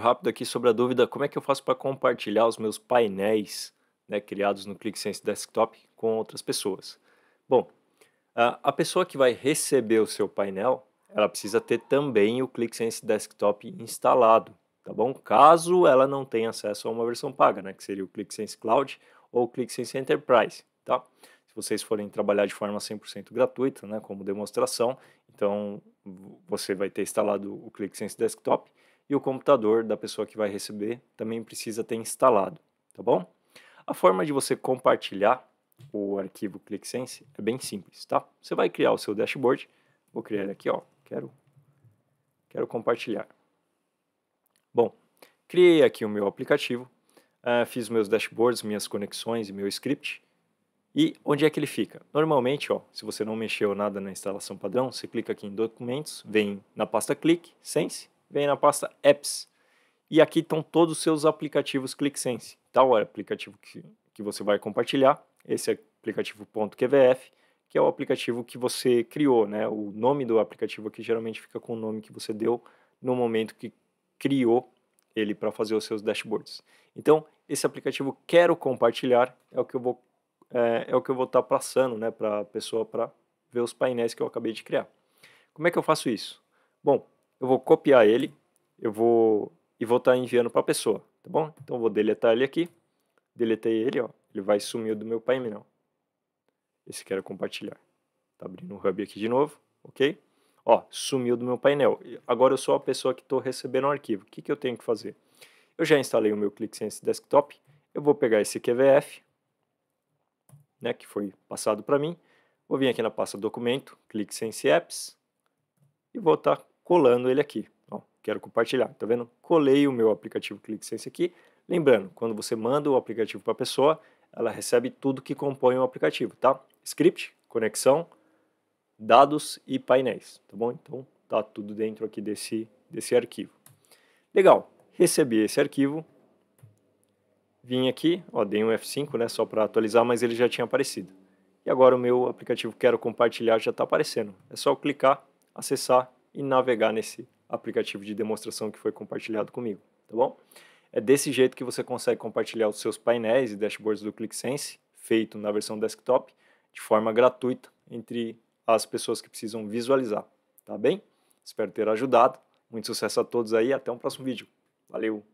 tópico rápido aqui sobre a dúvida: como é que eu faço para compartilhar os meus painéis né, criados no ClickSense Desktop com outras pessoas? Bom, a pessoa que vai receber o seu painel, ela precisa ter também o ClickSense Desktop instalado, tá bom? Caso ela não tenha acesso a uma versão paga, né, que seria o ClickSense Cloud ou o ClickSense Enterprise, tá? Se vocês forem trabalhar de forma 100% gratuita, né, como demonstração, então você vai ter instalado o ClickSense Desktop e o computador da pessoa que vai receber também precisa ter instalado, tá bom? A forma de você compartilhar o arquivo ClickSense é bem simples, tá? Você vai criar o seu dashboard, vou criar aqui, ó, quero, quero compartilhar. Bom, criei aqui o meu aplicativo, uh, fiz meus dashboards, minhas conexões e meu script, e onde é que ele fica? Normalmente, ó, se você não mexeu nada na instalação padrão, você clica aqui em Documentos, vem na pasta ClickSense vem na pasta Apps. E aqui estão todos os seus aplicativos ClickSense. Tal tá, é o aplicativo que, que você vai compartilhar, esse é aplicativo .qvf, que é o aplicativo que você criou, né? O nome do aplicativo aqui geralmente fica com o nome que você deu no momento que criou ele para fazer os seus dashboards. Então, esse aplicativo quero compartilhar é o que eu vou é, é o que eu vou estar tá passando, né, para a pessoa para ver os painéis que eu acabei de criar. Como é que eu faço isso? Bom, eu vou copiar ele, eu vou e vou estar tá enviando para a pessoa, tá bom? Então eu vou deletar ele aqui, deletei ele, ó, ele vai sumir do meu painel. Esse quero compartilhar. Tá abrindo o Hub aqui de novo, ok? Ó, sumiu do meu painel. Agora eu sou a pessoa que estou recebendo o arquivo. O que, que eu tenho que fazer? Eu já instalei o meu ClickSense Desktop, eu vou pegar esse QVF, né, que foi passado para mim, vou vir aqui na pasta Documento, ClickSense Apps, e vou estar tá colando ele aqui. Ó, quero compartilhar, tá vendo? Colei o meu aplicativo ClickSense aqui. Lembrando, quando você manda o aplicativo para a pessoa, ela recebe tudo que compõe o aplicativo, tá? Script, conexão, dados e painéis, tá bom? Então, tá tudo dentro aqui desse, desse arquivo. Legal, recebi esse arquivo, vim aqui, ó, dei um F5, né, só para atualizar, mas ele já tinha aparecido. E agora o meu aplicativo Quero Compartilhar já está aparecendo. É só clicar, acessar e navegar nesse aplicativo de demonstração que foi compartilhado comigo, tá bom? É desse jeito que você consegue compartilhar os seus painéis e dashboards do ClickSense, feito na versão desktop, de forma gratuita entre as pessoas que precisam visualizar, tá bem? Espero ter ajudado. Muito sucesso a todos aí, até um próximo vídeo. Valeu!